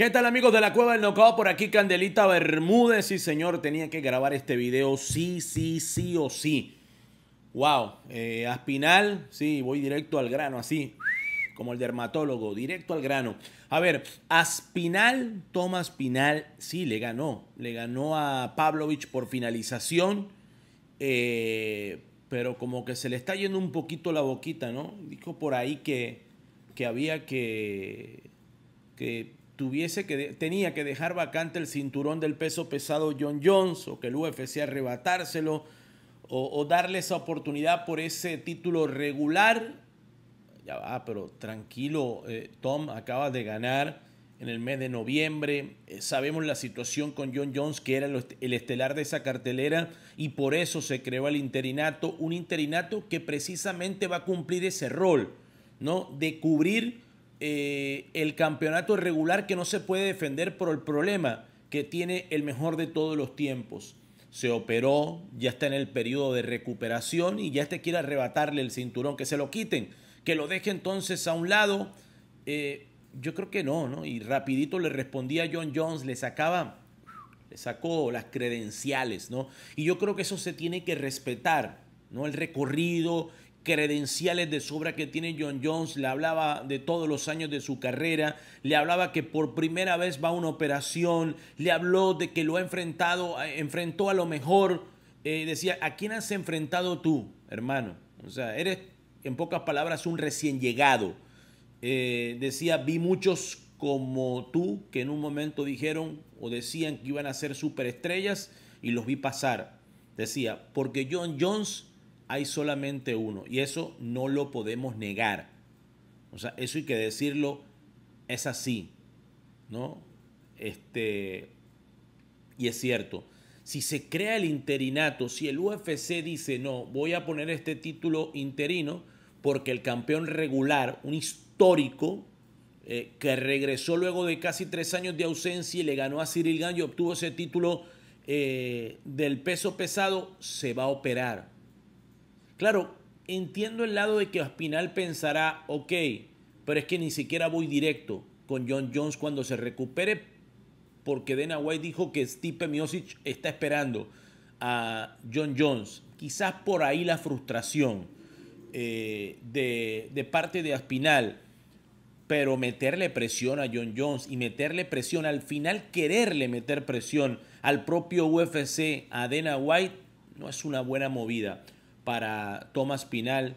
¿Qué tal amigos de la Cueva del Nocao? Por aquí Candelita Bermúdez. Sí, señor, tenía que grabar este video sí, sí, sí o sí. Wow, eh, Aspinal, sí, voy directo al grano, así como el dermatólogo, directo al grano. A ver, Aspinal, Toma Aspinal, sí, le ganó. Le ganó a Pavlovich por finalización, eh, pero como que se le está yendo un poquito la boquita, ¿no? Dijo por ahí que, que había que... que tuviese que tenía que dejar vacante el cinturón del peso pesado John Jones o que el UFC arrebatárselo o, darle esa oportunidad por ese título regular. Ya va, pero tranquilo, eh, Tom acaba de ganar en el mes de noviembre. Eh, sabemos la situación con John Jones, que era el estelar de esa cartelera, y por eso se creó el interinato, un interinato que precisamente va a cumplir ese rol, ¿no? De cubrir eh, el campeonato regular que no se puede defender por el problema que tiene el mejor de todos los tiempos. Se operó, ya está en el periodo de recuperación y ya este quiere arrebatarle el cinturón, que se lo quiten, que lo deje entonces a un lado. Eh, yo creo que no, ¿no? Y rapidito le respondía John Jones, le sacaba, le sacó las credenciales, ¿no? Y yo creo que eso se tiene que respetar, ¿no? El recorrido credenciales de sobra que tiene John Jones, le hablaba de todos los años de su carrera, le hablaba que por primera vez va a una operación, le habló de que lo ha enfrentado, eh, enfrentó a lo mejor, eh, decía, ¿a quién has enfrentado tú, hermano? O sea, eres en pocas palabras un recién llegado. Eh, decía, vi muchos como tú que en un momento dijeron o decían que iban a ser superestrellas y los vi pasar. Decía, porque John Jones hay solamente uno y eso no lo podemos negar. O sea, eso hay que decirlo, es así, ¿no? Este, y es cierto, si se crea el interinato, si el UFC dice, no, voy a poner este título interino porque el campeón regular, un histórico, eh, que regresó luego de casi tres años de ausencia y le ganó a Cyril Gan, y obtuvo ese título eh, del peso pesado, se va a operar Claro, entiendo el lado de que Aspinal pensará, ok, pero es que ni siquiera voy directo con John Jones cuando se recupere, porque Dana White dijo que Steve Miosic está esperando a John Jones. Quizás por ahí la frustración eh, de, parte de Aspinal pero meterle presión a John Jones y meterle presión, al final quererle meter presión al propio UFC, a Dana White, no es una buena movida para Tomás Pinal.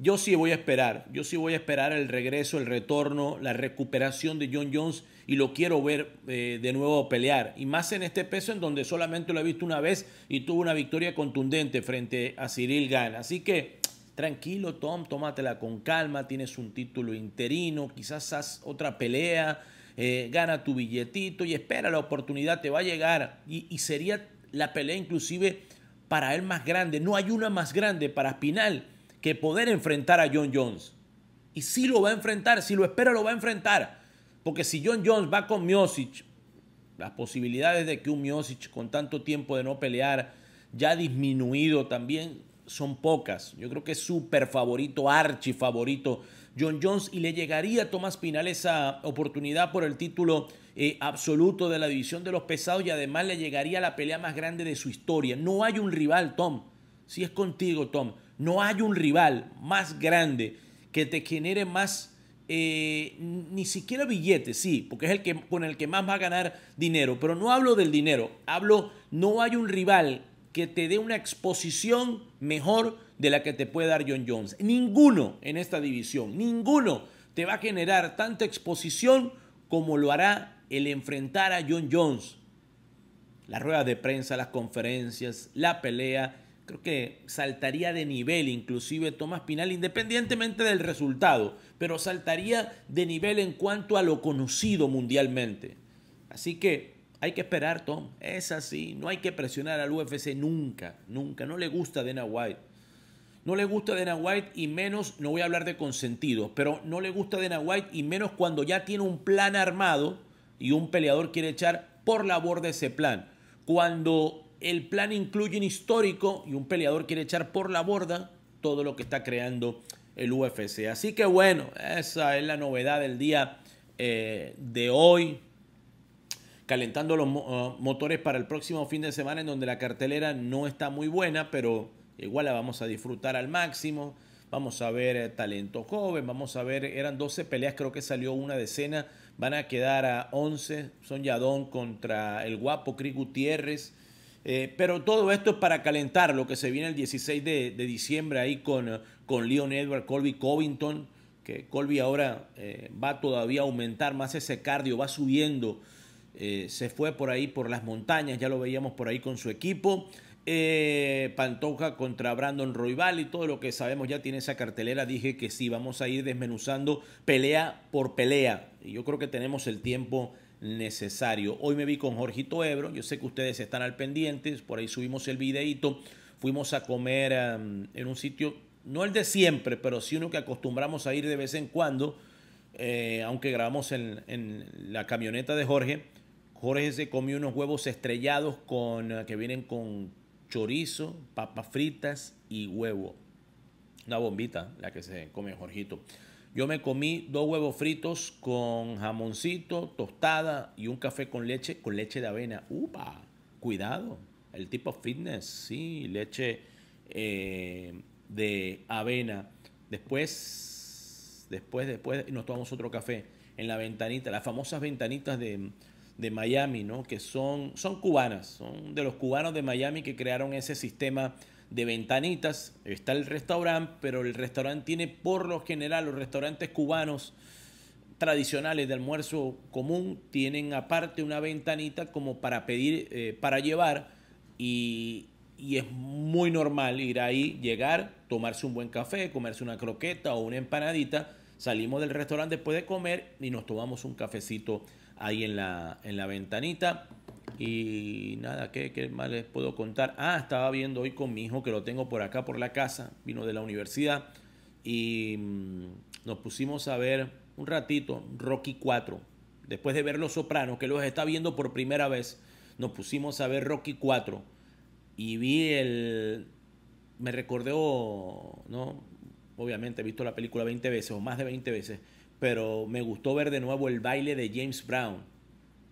Yo sí voy a esperar, yo sí voy a esperar el regreso, el retorno, la recuperación de John Jones y lo quiero ver eh, de nuevo pelear. Y más en este peso en donde solamente lo he visto una vez y tuvo una victoria contundente frente a Cyril Gann. Así que tranquilo Tom, tómatela con calma, tienes un título interino, quizás haz otra pelea, eh, gana tu billetito y espera la oportunidad, te va a llegar. y sería la pelea inclusive para él más grande. No hay una más grande para Espinal que poder enfrentar a John Jones. Y si lo va a enfrentar, si lo espera lo va a enfrentar. Porque si John Jones va con Miosic, las posibilidades de que un Miosic con tanto tiempo de no pelear, ya disminuido también, son pocas. Yo creo que es súper favorito, archi favorito John Jones y le llegaría a Tomás Pinal esa oportunidad por el título eh, absoluto de la división de los pesados y además le llegaría la pelea más grande de su historia. No hay un rival, Tom. Si es contigo, Tom, no hay un rival más grande que te genere más, eh, ni siquiera billetes, sí, porque es el que con el que más va a ganar dinero. Pero no hablo del dinero, hablo, no hay un rival que te dé una exposición mejor de la que te puede dar John Jones. Ninguno en esta división, ninguno te va a generar tanta exposición como lo hará el enfrentar a John Jones. Las ruedas de prensa, las conferencias, la pelea, creo que saltaría de nivel inclusive Tomás Pinal, independientemente del resultado, pero saltaría de nivel en cuanto a lo conocido mundialmente. Así que hay que esperar, Tom. Es así. No hay que presionar al UFC nunca, nunca. No le gusta a Dana White. No le gusta a Dana White y menos, no voy a hablar de consentidos, pero no le gusta a Dana White y menos cuando ya tiene un plan armado y un peleador quiere echar por la borda ese plan. Cuando el plan incluye un histórico y un peleador quiere echar por la borda todo lo que está creando el UFC. Así que bueno, esa es la novedad del día eh, de hoy calentando los ah, motores para el próximo fin de semana en donde la cartelera no está muy buena, pero igual la vamos a disfrutar al máximo. Vamos a ver eh, talento joven, vamos a ver, eran 12 peleas, creo que salió una decena, van a quedar a 11, Son Yadón contra el guapo Cris Gutiérrez. Eh, pero todo esto es para calentar lo que se viene el 16 de, diciembre ahí con, eh, con Leon Edward, Colby Covington, que Colby ahora va todavía a aumentar más ese cardio, va subiendo eh, se fue por ahí por las montañas, ya lo veíamos por ahí con su equipo. Eh, Pantoja contra Brandon Roybal y todo lo que sabemos ya tiene esa cartelera. Dije que sí, vamos a ir desmenuzando pelea por pelea. Y yo creo que tenemos el tiempo necesario. Hoy me vi con Jorgito Ebro, yo sé que ustedes están al pendiente, por ahí subimos el videíto. Fuimos a comer em, en un sitio, no el de siempre, pero sí uno que acostumbramos a ir de vez en cuando, eh, aunque grabamos en, en la camioneta de Jorge Jorge se comió unos huevos estrellados con, eh, que vienen con chorizo, papas fritas y huevo. Una bombita, la que se come Jorgito. Yo me comí dos huevos fritos con jamoncito, tostada y un café con leche, con leche de avena. ¡Upa! Cuidado. El tipo fitness, sí, leche eh, de avena. Después, después, después nos tomamos otro café en la ventanita, las famosas ventanitas de, de Miami, ¿no? que son, son cubanas, son de los cubanos de Miami que crearon ese sistema de ventanitas. Está el restaurante, pero el restaurante tiene por lo general los restaurantes cubanos tradicionales de almuerzo común tienen aparte una ventanita como para pedir, eh, para llevar y, y es muy normal ir ahí, llegar, tomarse un buen café, comerse una croqueta o una empanadita, salimos del restaurante después de comer y nos tomamos un cafecito ahí en la, en la ventanita. Y nada, ¿qué, más les puedo contar? Ah, estaba viendo hoy con mi hijo que lo tengo por acá, por la casa, vino de la universidad. Y mm, nos pusimos a ver un ratito Rocky 4. Después de ver Los Sopranos, que los está viendo por primera vez, nos pusimos a ver Rocky 4. Y vi el... Me recordó, ¿no? Obviamente he visto la película 20 veces o más de 20 veces pero me gustó ver de nuevo el baile de James Brown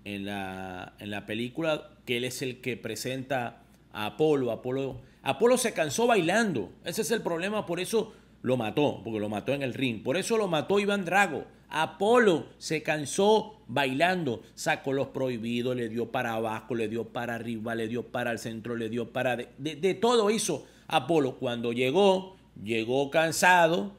en la, película, que él es el que presenta a Apolo. Apolo. Apolo se cansó bailando, ese es el problema, por eso lo mató, porque lo mató en el ring, por eso lo mató Iván Drago. Apolo se cansó bailando, sacó los prohibidos, le dio para abajo, le dio para arriba, le dio para el centro, le dio para... de, todo hizo Apolo. Cuando llegó, llegó cansado,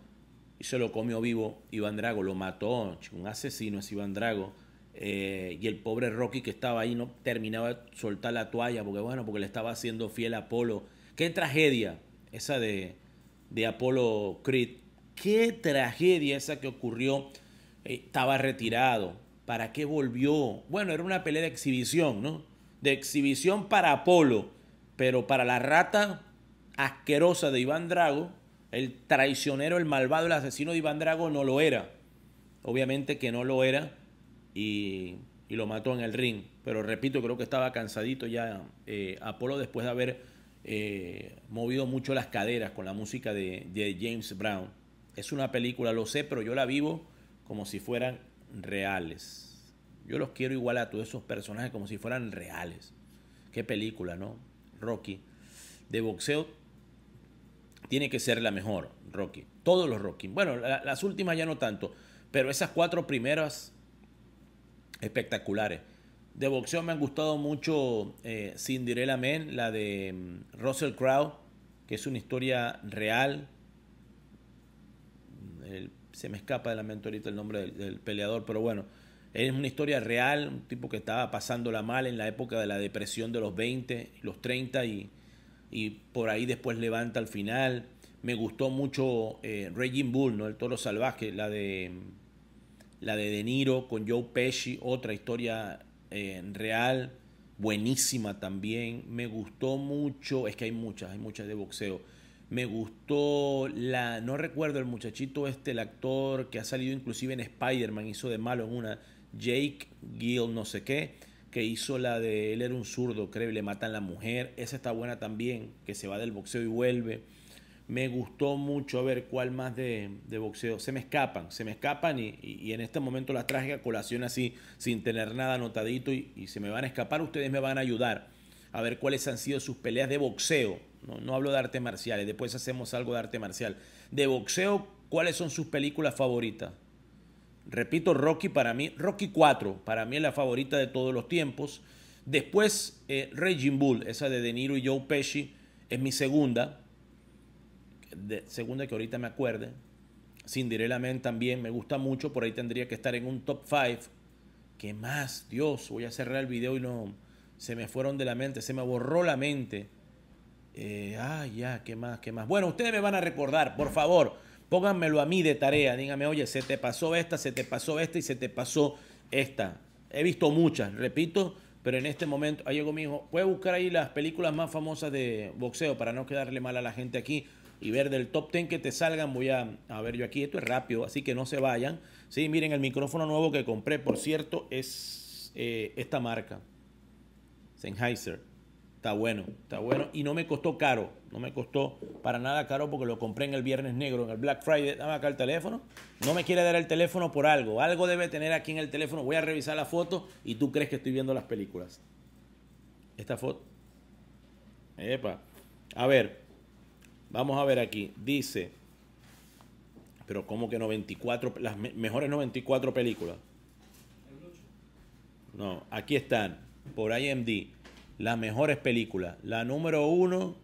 y se lo comió vivo Iván Drago, lo mató, un asesino es Iván Drago. Eh, y el pobre Rocky que estaba ahí no terminaba de soltar la toalla porque bueno, porque le estaba haciendo fiel a Apolo. Qué tragedia esa de, de Apolo Creed. Qué tragedia esa que ocurrió. Eh, estaba retirado. ¿Para qué volvió? Bueno, era una pelea de exhibición, ¿no? De exhibición para Apolo. Pero para la rata asquerosa de Iván Drago, el traicionero, el malvado, el asesino de Iván Drago no lo era. Obviamente que no lo era y, y lo mató en el ring. Pero repito, creo que estaba cansadito ya eh, Apolo después de haber eh, movido mucho las caderas con la música de, de James Brown. Es una película, lo sé, pero yo la vivo como si fueran reales. Yo los quiero igual a todos esos personajes como si fueran reales. Qué película, ¿no? Rocky. De boxeo tiene que ser la mejor, Rocky. Todos los Rocky. Bueno, las últimas ya no tanto, pero esas cuatro primeras espectaculares. De boxeo me han gustado mucho eh, Cinderella amén. la de mm, Russell Crowe, que es una historia real. Mm, se me escapa de la mente ahorita el nombre del, del peleador, pero bueno, es una historia real, un tipo que estaba pasándola mal en la época de la depresión de los 20, los 30 y y por ahí después levanta al final. Me gustó mucho eh, Bull, ¿no? El toro salvaje, la de la de De Niro con Joe Pesci, otra historia eh, real, buenísima también. Me gustó mucho, es que hay muchas, hay muchas de boxeo. Me gustó la, no recuerdo el muchachito este, el actor que ha salido inclusive en Spider-Man, hizo de malo en una, Jake Gill, no sé qué que hizo la de él era un zurdo, creo, le matan la mujer. Esa está buena también, que se va del boxeo y vuelve. Me gustó mucho a ver cuál más de, de boxeo. Se me escapan, se me escapan y, en este momento la trágica colación así, sin tener nada anotadito y, se me van a escapar. Ustedes me van a ayudar a ver cuáles han sido sus peleas de boxeo. No, no hablo de artes marciales, después hacemos algo de arte marcial. De boxeo, ¿cuáles son sus películas favoritas? Repito, Rocky para mí, Rocky 4 para mí es la favorita de todos los tiempos. Después, eh, Raging Bull, esa de De Niro y Joe Pesci, es mi segunda. segunda que ahorita me acuerde. Cinderella Man también me gusta mucho, por ahí tendría que estar en un top 5. ¿Qué más? Dios, voy a cerrar el video y no. Se me fueron de la mente, se me borró la mente. Eh, ah, ya, ¿qué más? ¿Qué más? Bueno, ustedes me van a recordar, por favor. Pónganmelo a mí de tarea. Díganme, oye, se te pasó esta, se te pasó esta y se te pasó esta. He visto muchas, repito, pero en este momento, ahí llegó mi hijo, puede buscar ahí las películas más famosas de boxeo para no quedarle mal a la gente aquí y ver del top 10 que te salgan. Voy a, ver yo aquí, esto es rápido, así que no se vayan. Sí, miren, el micrófono nuevo que compré, por cierto, es eh, esta marca, Sennheiser. Está bueno, está bueno. Y no me costó caro, no me costó para nada caro porque lo compré en el Viernes Negro, en el Black Friday. Dame acá el teléfono. No me quiere dar el teléfono por algo. Algo debe tener aquí en el teléfono. Voy a revisar la foto y tú crees que estoy viendo las películas. Esta foto. Epa. A ver, vamos a ver aquí. Dice, pero cómo que 94, las mejores 94 películas? No, aquí están, por IMD las mejores películas. La número uno,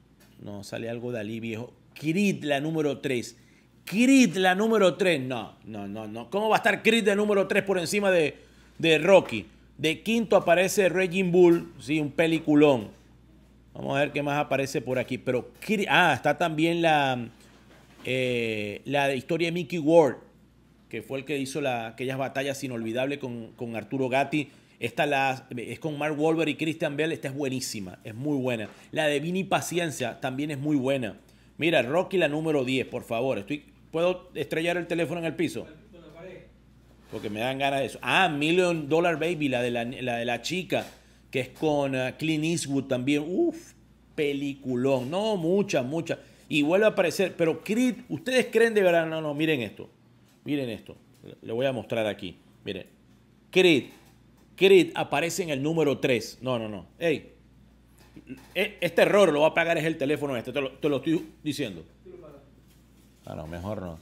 no, sale algo de Ali viejo. Creed, la número tres. Creed, la número tres. No, no, no, no. ¿Cómo va a estar Creed de número tres por encima de, de Rocky? De quinto aparece Regin Bull, sí, un peliculón. Vamos a ver qué más aparece por aquí. Pero, ah, está también la, eh, la historia de Mickey Ward, que fue el que hizo aquellas batallas inolvidables con, con Arturo Gatti esta es con Mark Wahlberg y Christian Bell. Esta es buenísima, es muy buena. La de Vini Paciencia también es muy buena. Mira, Rocky la número 10, por favor. Estoy, ¿Puedo estrellar el teléfono en el piso? Porque me dan ganas de eso. Ah, Million Dollar Baby, la de la, de la chica, que es con ah, Clint Eastwood también. Uf, peliculón. No, muchas muchas Y vuelve a aparecer. Pero Creed, ¿ustedes creen de verdad? No, no, miren esto. Miren esto. Le voy a mostrar aquí. Miren. Creed, Krit aparece en el número 3. No, no, no. Ey, e, este error lo va a pagar es el teléfono este. Te lo, estoy diciendo. A ah, lo mejor no.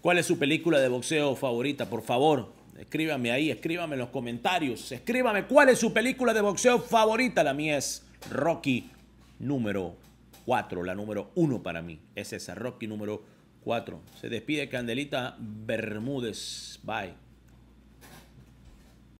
¿Cuál es su película de boxeo favorita? Por favor, escríbame ahí, escríbame en los comentarios. Escríbame cuál es su película de boxeo favorita. La mía es Rocky número 4, la número 1 para mí. Es esa, Rocky número 4. Se despide Candelita Bermúdez. Bye.